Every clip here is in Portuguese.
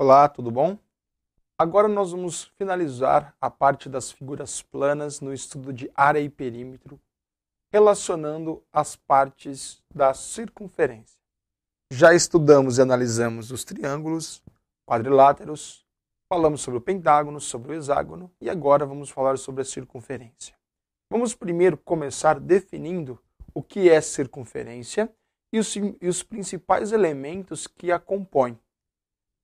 Olá, tudo bom? Agora nós vamos finalizar a parte das figuras planas no estudo de área e perímetro, relacionando as partes da circunferência. Já estudamos e analisamos os triângulos, quadriláteros, falamos sobre o pentágono, sobre o hexágono e agora vamos falar sobre a circunferência. Vamos primeiro começar definindo o que é circunferência e os, e os principais elementos que a compõem.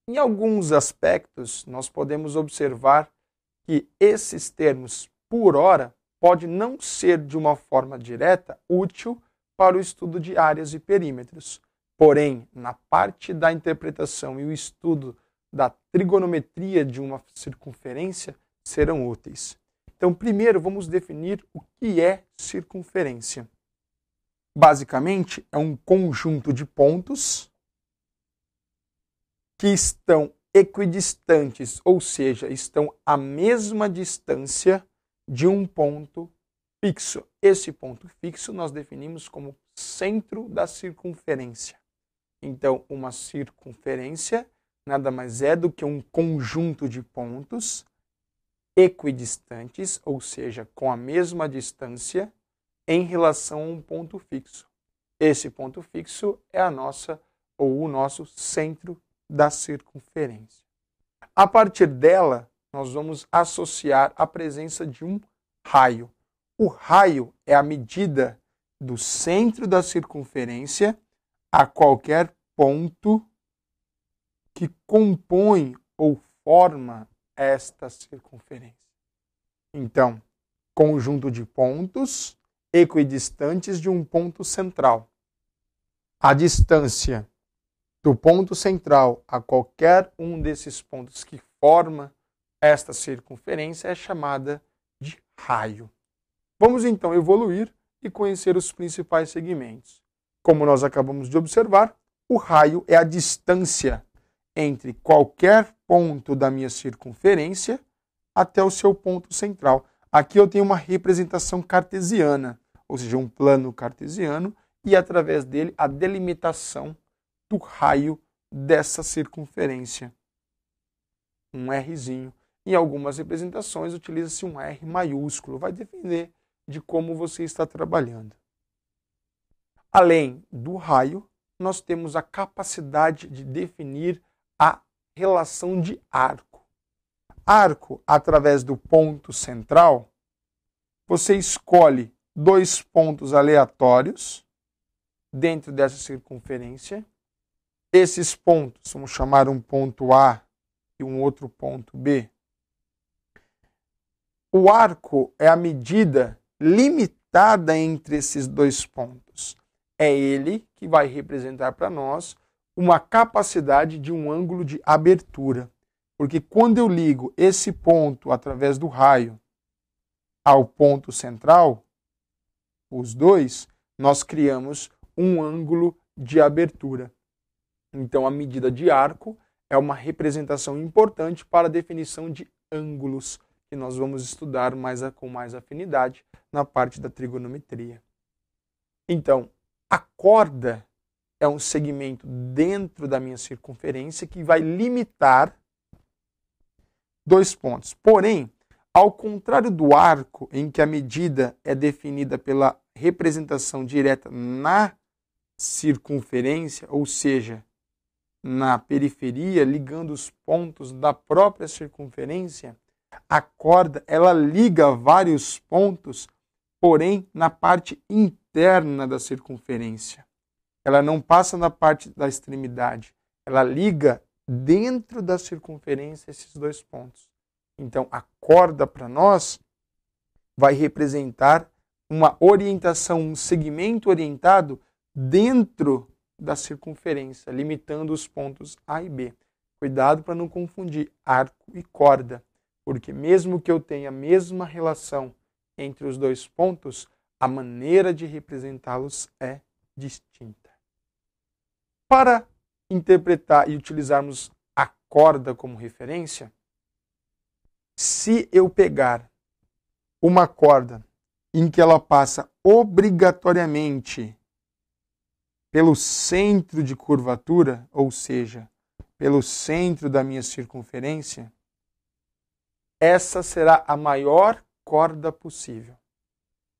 Em alguns aspectos, nós podemos observar que esses termos por hora pode não ser de uma forma direta útil para o estudo de áreas e perímetros. Porém, na parte da interpretação e o estudo da trigonometria de uma circunferência serão úteis. Então, primeiro vamos definir o que é circunferência. Basicamente, é um conjunto de pontos que estão equidistantes, ou seja, estão à mesma distância de um ponto fixo. Esse ponto fixo nós definimos como centro da circunferência. Então, uma circunferência nada mais é do que um conjunto de pontos equidistantes, ou seja, com a mesma distância em relação a um ponto fixo. Esse ponto fixo é a nossa ou o nosso centro da circunferência. A partir dela, nós vamos associar a presença de um raio. O raio é a medida do centro da circunferência a qualquer ponto que compõe ou forma esta circunferência. Então, conjunto de pontos equidistantes de um ponto central. A distância do ponto central a qualquer um desses pontos que forma esta circunferência é chamada de raio. Vamos então evoluir e conhecer os principais segmentos. Como nós acabamos de observar, o raio é a distância entre qualquer ponto da minha circunferência até o seu ponto central. Aqui eu tenho uma representação cartesiana, ou seja, um plano cartesiano, e através dele a delimitação do raio dessa circunferência. Um Rzinho. Em algumas representações utiliza-se um R maiúsculo, vai depender de como você está trabalhando. Além do raio, nós temos a capacidade de definir a relação de arco. Arco, através do ponto central, você escolhe dois pontos aleatórios dentro dessa circunferência esses pontos, vamos chamar um ponto A e um outro ponto B. O arco é a medida limitada entre esses dois pontos. É ele que vai representar para nós uma capacidade de um ângulo de abertura. Porque quando eu ligo esse ponto através do raio ao ponto central, os dois, nós criamos um ângulo de abertura. Então, a medida de arco é uma representação importante para a definição de ângulos, que nós vamos estudar mais a, com mais afinidade na parte da trigonometria. Então, a corda é um segmento dentro da minha circunferência que vai limitar dois pontos. Porém, ao contrário do arco, em que a medida é definida pela representação direta na circunferência, ou seja, na periferia, ligando os pontos da própria circunferência, a corda ela liga vários pontos, porém na parte interna da circunferência. Ela não passa na parte da extremidade, ela liga dentro da circunferência esses dois pontos. Então a corda para nós vai representar uma orientação, um segmento orientado dentro da circunferência, limitando os pontos A e B. Cuidado para não confundir arco e corda, porque mesmo que eu tenha a mesma relação entre os dois pontos, a maneira de representá-los é distinta. Para interpretar e utilizarmos a corda como referência, se eu pegar uma corda em que ela passa obrigatoriamente pelo centro de curvatura, ou seja, pelo centro da minha circunferência, essa será a maior corda possível.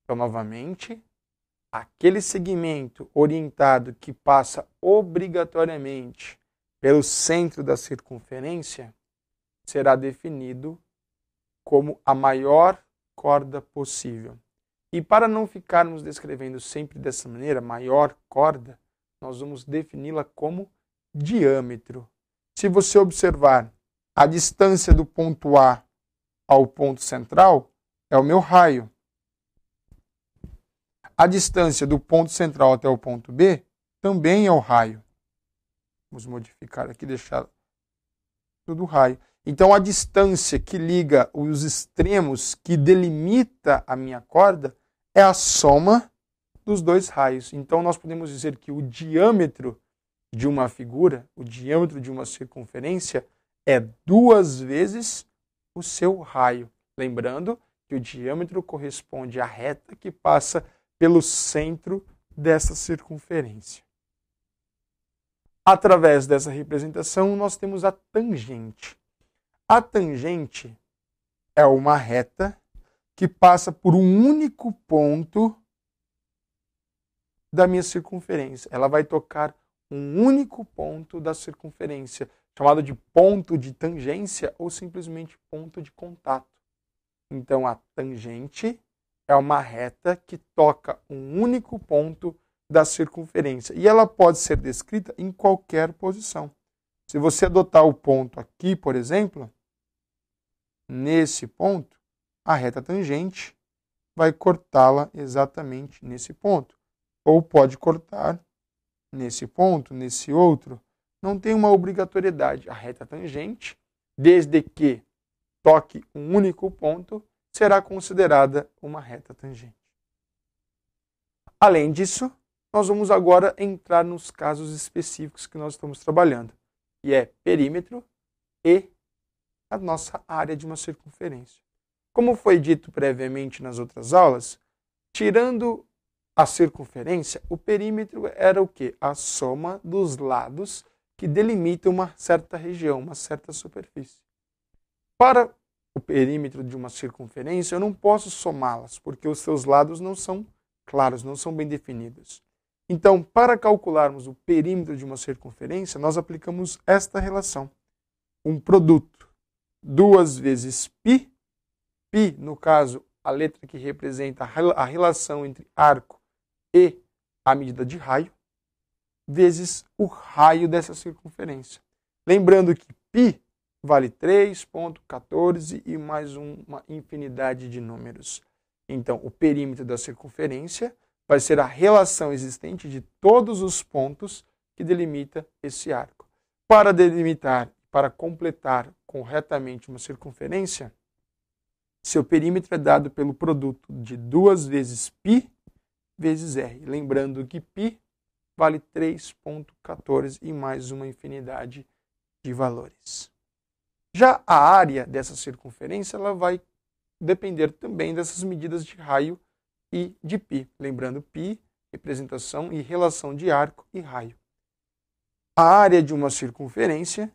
Então, novamente, aquele segmento orientado que passa obrigatoriamente pelo centro da circunferência será definido como a maior corda possível. E para não ficarmos descrevendo sempre dessa maneira, maior corda, nós vamos defini-la como diâmetro. Se você observar a distância do ponto A ao ponto central, é o meu raio. A distância do ponto central até o ponto B também é o raio. Vamos modificar aqui, deixar tudo raio. Então, a distância que liga os extremos, que delimita a minha corda, é a soma dos dois raios. Então nós podemos dizer que o diâmetro de uma figura, o diâmetro de uma circunferência, é duas vezes o seu raio. Lembrando que o diâmetro corresponde à reta que passa pelo centro dessa circunferência. Através dessa representação, nós temos a tangente. A tangente é uma reta que passa por um único ponto da minha circunferência. Ela vai tocar um único ponto da circunferência, chamado de ponto de tangência ou simplesmente ponto de contato. Então, a tangente é uma reta que toca um único ponto da circunferência e ela pode ser descrita em qualquer posição. Se você adotar o ponto aqui, por exemplo, nesse ponto, a reta tangente vai cortá-la exatamente nesse ponto ou pode cortar nesse ponto, nesse outro. Não tem uma obrigatoriedade. A reta tangente, desde que toque um único ponto, será considerada uma reta tangente. Além disso, nós vamos agora entrar nos casos específicos que nós estamos trabalhando, que é perímetro e a nossa área de uma circunferência. Como foi dito previamente nas outras aulas, tirando a circunferência, o perímetro era o quê? A soma dos lados que delimitam uma certa região, uma certa superfície. Para o perímetro de uma circunferência, eu não posso somá-las, porque os seus lados não são claros, não são bem definidos. Então, para calcularmos o perímetro de uma circunferência, nós aplicamos esta relação. Um produto, duas vezes π, π, no caso, a letra que representa a relação entre arco e a medida de raio vezes o raio dessa circunferência. Lembrando que π vale 3.14 e mais uma infinidade de números. Então, o perímetro da circunferência vai ser a relação existente de todos os pontos que delimita esse arco. Para delimitar, para completar corretamente uma circunferência, seu perímetro é dado pelo produto de duas vezes π vezes R. Lembrando que π vale 3,14 e mais uma infinidade de valores. Já a área dessa circunferência ela vai depender também dessas medidas de raio e de π. Lembrando, π, representação e relação de arco e raio. A área de uma circunferência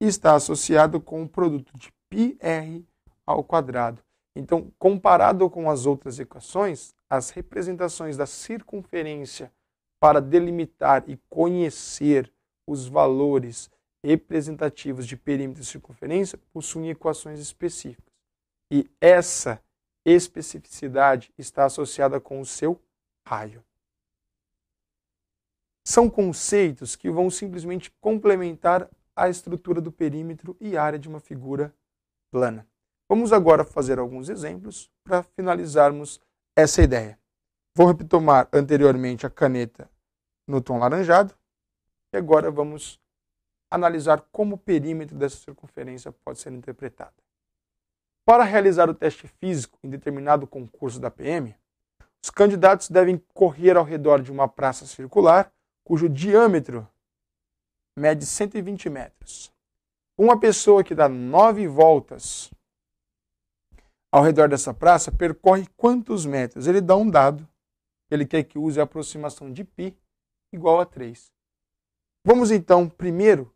está associada com o produto de πr ao quadrado então, comparado com as outras equações, as representações da circunferência para delimitar e conhecer os valores representativos de perímetro e circunferência possuem equações específicas. E essa especificidade está associada com o seu raio. São conceitos que vão simplesmente complementar a estrutura do perímetro e área de uma figura plana. Vamos agora fazer alguns exemplos para finalizarmos essa ideia. Vou retomar anteriormente a caneta no tom laranjado e agora vamos analisar como o perímetro dessa circunferência pode ser interpretado. Para realizar o teste físico em determinado concurso da PM, os candidatos devem correr ao redor de uma praça circular cujo diâmetro mede 120 metros. Uma pessoa que dá nove voltas ao redor dessa praça percorre quantos metros? Ele dá um dado. Ele quer que use a aproximação de π igual a 3. Vamos então, primeiro,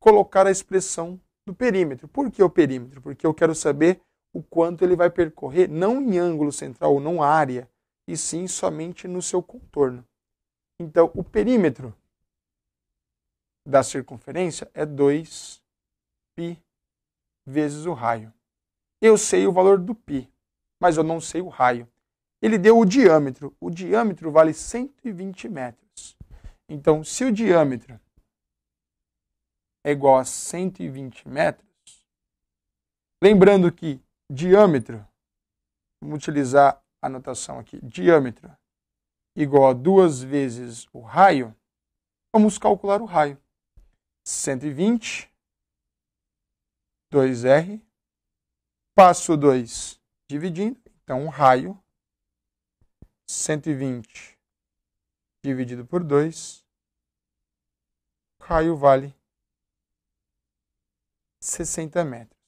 colocar a expressão do perímetro. Por que o perímetro? Porque eu quero saber o quanto ele vai percorrer, não em ângulo central, ou não área, e sim somente no seu contorno. Então, o perímetro da circunferência é 2π vezes o raio. Eu sei o valor do π, mas eu não sei o raio. Ele deu o diâmetro. O diâmetro vale 120 metros. Então, se o diâmetro é igual a 120 metros, lembrando que diâmetro, vamos utilizar a notação aqui, diâmetro igual a duas vezes o raio, vamos calcular o raio. 120, 2R, Passo 2, dividindo. Então, um raio, 120 dividido por 2, raio vale 60 metros.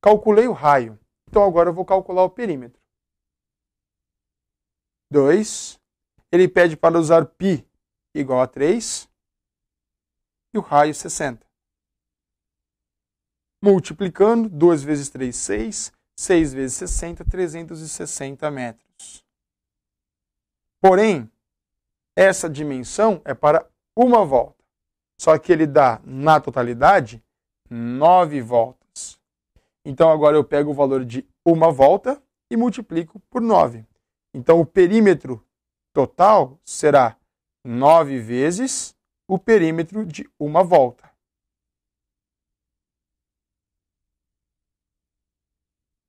Calculei o raio, então agora eu vou calcular o perímetro. 2, ele pede para usar π igual a 3 e o raio 60. Multiplicando, 2 vezes 3, 6. 6 vezes 60, 360 metros. Porém, essa dimensão é para uma volta. Só que ele dá, na totalidade, 9 voltas. Então agora eu pego o valor de uma volta e multiplico por 9. Então o perímetro total será 9 vezes o perímetro de uma volta.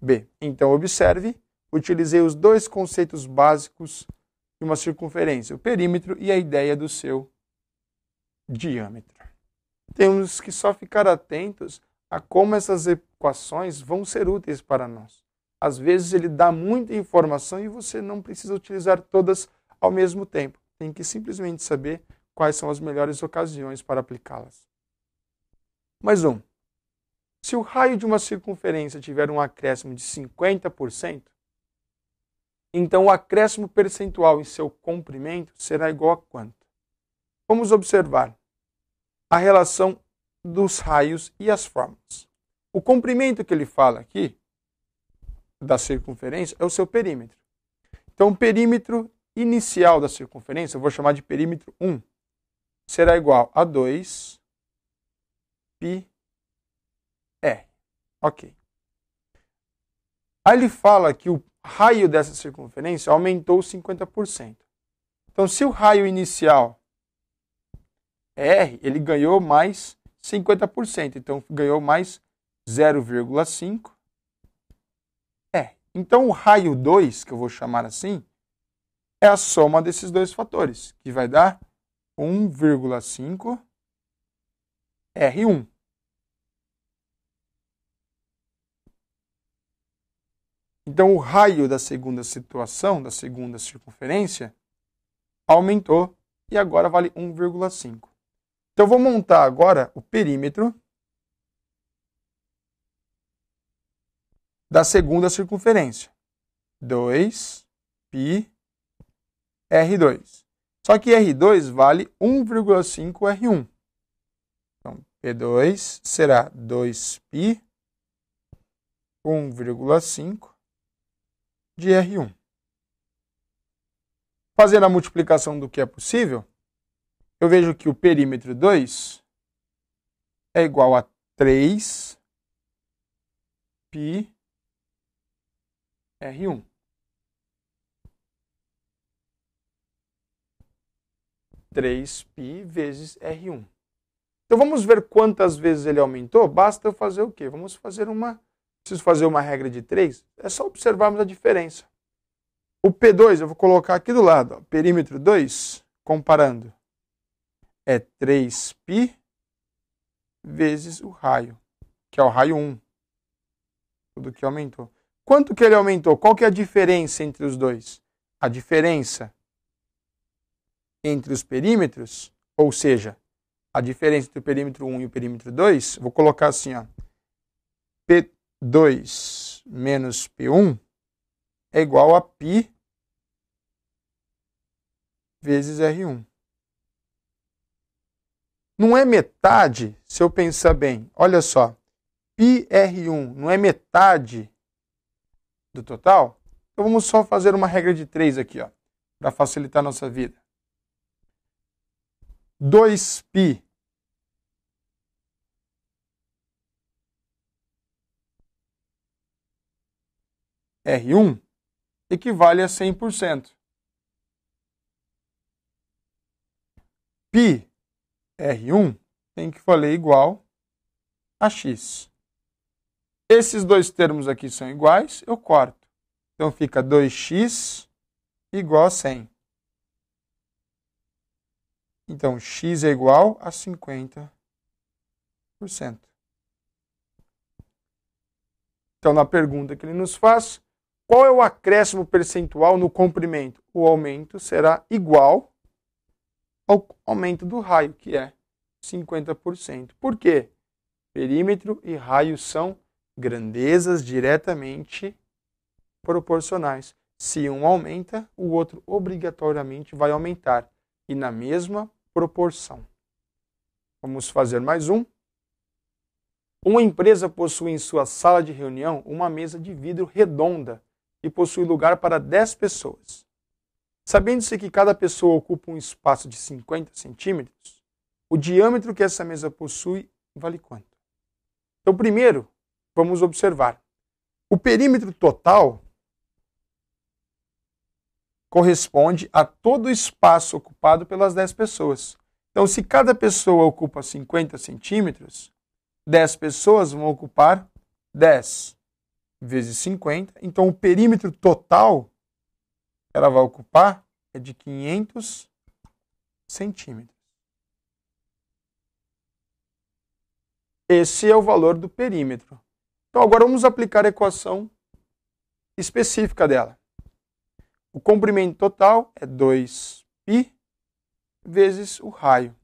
B. Então, observe, utilizei os dois conceitos básicos de uma circunferência, o perímetro e a ideia do seu diâmetro. Temos que só ficar atentos a como essas equações vão ser úteis para nós. Às vezes ele dá muita informação e você não precisa utilizar todas ao mesmo tempo. Tem que simplesmente saber quais são as melhores ocasiões para aplicá-las. Mais um. Se o raio de uma circunferência tiver um acréscimo de 50%, então o acréscimo percentual em seu comprimento será igual a quanto? Vamos observar a relação dos raios e as formas. O comprimento que ele fala aqui, da circunferência, é o seu perímetro. Então, o perímetro inicial da circunferência, eu vou chamar de perímetro 1, será igual a 2 π Ok. Aí ele fala que o raio dessa circunferência aumentou 50%. Então, se o raio inicial é R, ele ganhou mais 50%. Então, ganhou mais 0,5 R. Então, o raio 2, que eu vou chamar assim, é a soma desses dois fatores, que vai dar 1,5 R1. Então, o raio da segunda situação, da segunda circunferência, aumentou e agora vale 1,5. Então, vou montar agora o perímetro da segunda circunferência. 2 πr 2 Só que R2 vale 1,5 R1. Então, P2 será 2π 1,5 de R1. Fazendo a multiplicação do que é possível, eu vejo que o perímetro 2 é igual a 3 pi R1. 3 pi vezes R1. Então vamos ver quantas vezes ele aumentou? Basta eu fazer o quê? Vamos fazer uma preciso fazer uma regra de 3, é só observarmos a diferença. O P2, eu vou colocar aqui do lado, ó, perímetro 2, comparando, é 3π vezes o raio, que é o raio 1. Tudo que aumentou. Quanto que ele aumentou? Qual que é a diferença entre os dois? A diferença entre os perímetros, ou seja, a diferença entre o perímetro 1 e o perímetro 2, vou colocar assim, ó, P, 2 menos P1 é igual a π vezes R1. Não é metade, se eu pensar bem. Olha só, πr1 não é metade do total? Então vamos só fazer uma regra de 3 aqui, para facilitar a nossa vida. 2π R1 equivale a 100%. Pi R1 tem que valer igual a x. Esses dois termos aqui são iguais, eu corto. Então fica 2x igual a 100. Então x é igual a 50%. Então na pergunta que ele nos faz, qual é o acréscimo percentual no comprimento? O aumento será igual ao aumento do raio, que é 50%. Por quê? Perímetro e raio são grandezas diretamente proporcionais. Se um aumenta, o outro obrigatoriamente vai aumentar e na mesma proporção. Vamos fazer mais um. Uma empresa possui em sua sala de reunião uma mesa de vidro redonda e possui lugar para 10 pessoas. Sabendo-se que cada pessoa ocupa um espaço de 50 centímetros, o diâmetro que essa mesa possui vale quanto? Então, primeiro, vamos observar. O perímetro total corresponde a todo o espaço ocupado pelas 10 pessoas. Então, se cada pessoa ocupa 50 centímetros, 10 pessoas vão ocupar 10 vezes 50. Então, o perímetro total ela vai ocupar é de 500 centímetros. Esse é o valor do perímetro. Então, agora vamos aplicar a equação específica dela. O comprimento total é 2π vezes o raio.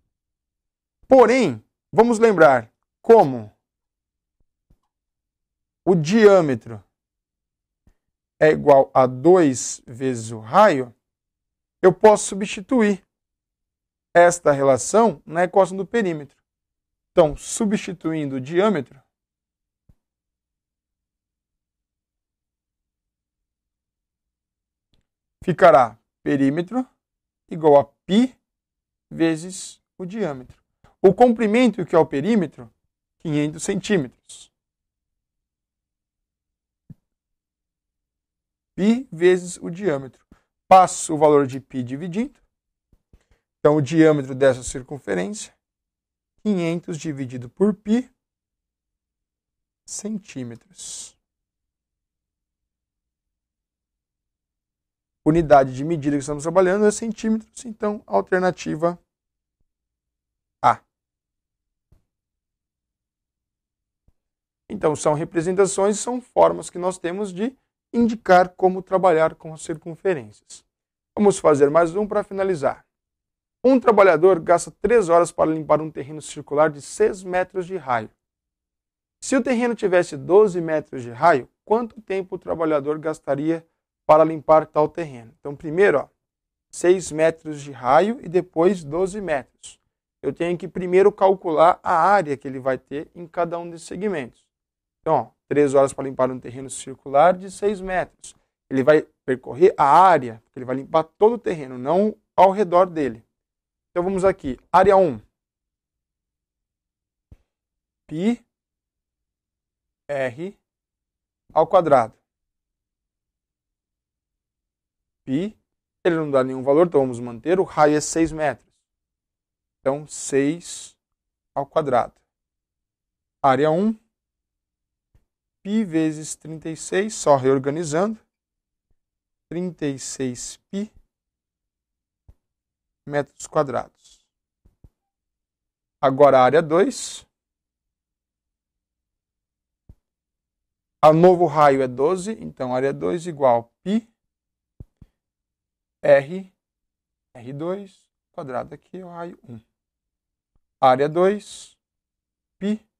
Porém, vamos lembrar como o diâmetro é igual a 2 vezes o raio, eu posso substituir esta relação na equação do perímetro. Então, substituindo o diâmetro, ficará perímetro igual a π vezes o diâmetro. O comprimento que é o perímetro, 500 centímetros. pi vezes o diâmetro. Passo o valor de pi dividindo. Então, o diâmetro dessa circunferência, 500 dividido por pi centímetros. Unidade de medida que estamos trabalhando é centímetros, então alternativa A. Então, são representações, são formas que nós temos de indicar como trabalhar com as circunferências. Vamos fazer mais um para finalizar. Um trabalhador gasta 3 horas para limpar um terreno circular de 6 metros de raio. Se o terreno tivesse 12 metros de raio, quanto tempo o trabalhador gastaria para limpar tal terreno? Então, primeiro, ó, 6 metros de raio e depois 12 metros. Eu tenho que primeiro calcular a área que ele vai ter em cada um desses segmentos. Então, ó, três horas para limpar um terreno circular de 6 metros. Ele vai percorrer a área, ele vai limpar todo o terreno, não ao redor dele. Então vamos aqui, área 1. Pi R ao quadrado. Pi, ele não dá nenhum valor, então vamos manter, o raio é 6 metros. Então, 6 ao quadrado. Área 1, π vezes 36, só reorganizando. 36π metros quadrados. Agora a área 2. A novo raio é 12, então área 2 igual π r r2 quadrado aqui é o raio 1. Área 2 π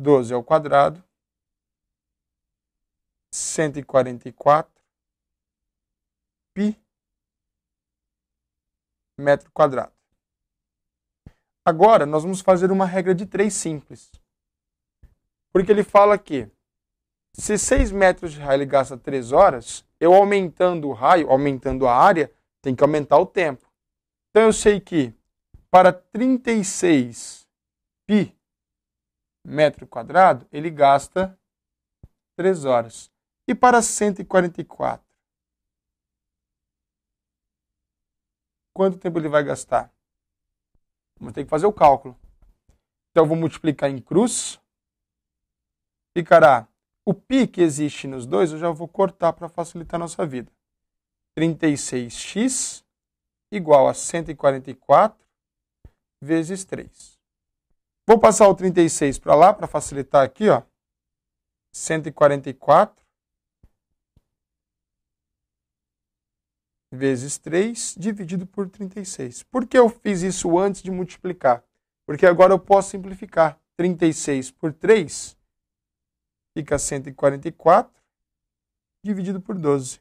12 ao quadrado, 144 pi metro quadrado. Agora, nós vamos fazer uma regra de três simples. Porque ele fala que se 6 metros de raio ele gasta 3 horas, eu aumentando o raio, aumentando a área, tem que aumentar o tempo. Então eu sei que para 36 pi metro quadrado, ele gasta 3 horas. E para 144? Quanto tempo ele vai gastar? Vamos ter que fazer o cálculo. Então, vou multiplicar em cruz. Ficará o pi que existe nos dois, eu já vou cortar para facilitar a nossa vida. 36x igual a 144 vezes 3. Vou passar o 36 para lá para facilitar aqui, ó. 144 vezes 3 dividido por 36. Por que eu fiz isso antes de multiplicar? Porque agora eu posso simplificar. 36 por 3 fica 144 dividido por 12.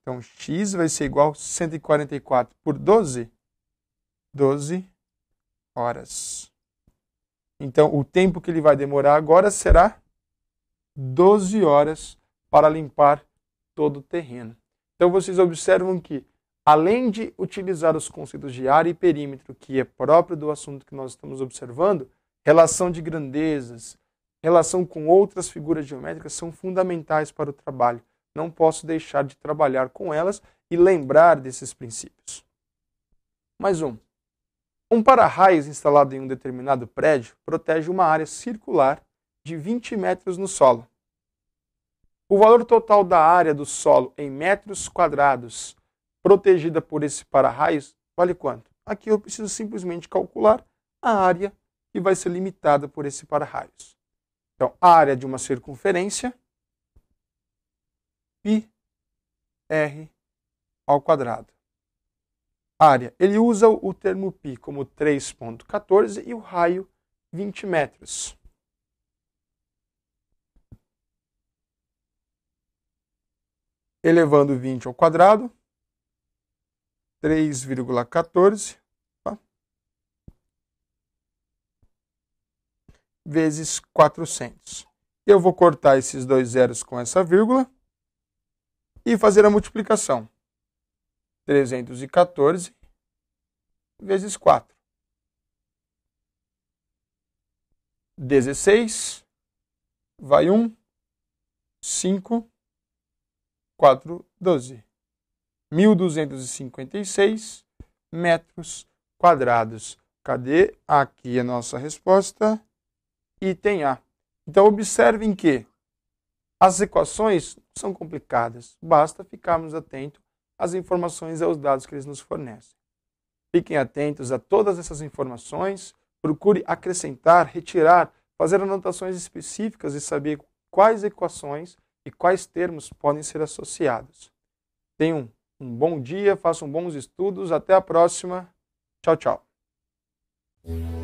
Então, x vai ser igual a 144 por 12, 12 horas. Então, o tempo que ele vai demorar agora será 12 horas para limpar todo o terreno. Então, vocês observam que, além de utilizar os conceitos de área e perímetro, que é próprio do assunto que nós estamos observando, relação de grandezas, relação com outras figuras geométricas são fundamentais para o trabalho. Não posso deixar de trabalhar com elas e lembrar desses princípios. Mais um. Um para-raios instalado em um determinado prédio protege uma área circular de 20 metros no solo. O valor total da área do solo em metros quadrados protegida por esse para-raios vale quanto? Aqui eu preciso simplesmente calcular a área que vai ser limitada por esse para-raios. Então, a área de uma circunferência, πr ao quadrado área. Ele usa o termo π como 3.14 e o raio 20 metros. Elevando 20 ao quadrado, 3,14 tá? vezes 400. Eu vou cortar esses dois zeros com essa vírgula e fazer a multiplicação. 314 vezes 4. 16 vai 1, 5, 4, 12. 1.256 metros quadrados. Cadê? Aqui é a nossa resposta. Item A. Então, observem que as equações são complicadas. Basta ficarmos atentos as informações e aos dados que eles nos fornecem. Fiquem atentos a todas essas informações, procure acrescentar, retirar, fazer anotações específicas e saber quais equações e quais termos podem ser associados. Tenham um bom dia, façam bons estudos, até a próxima. Tchau, tchau.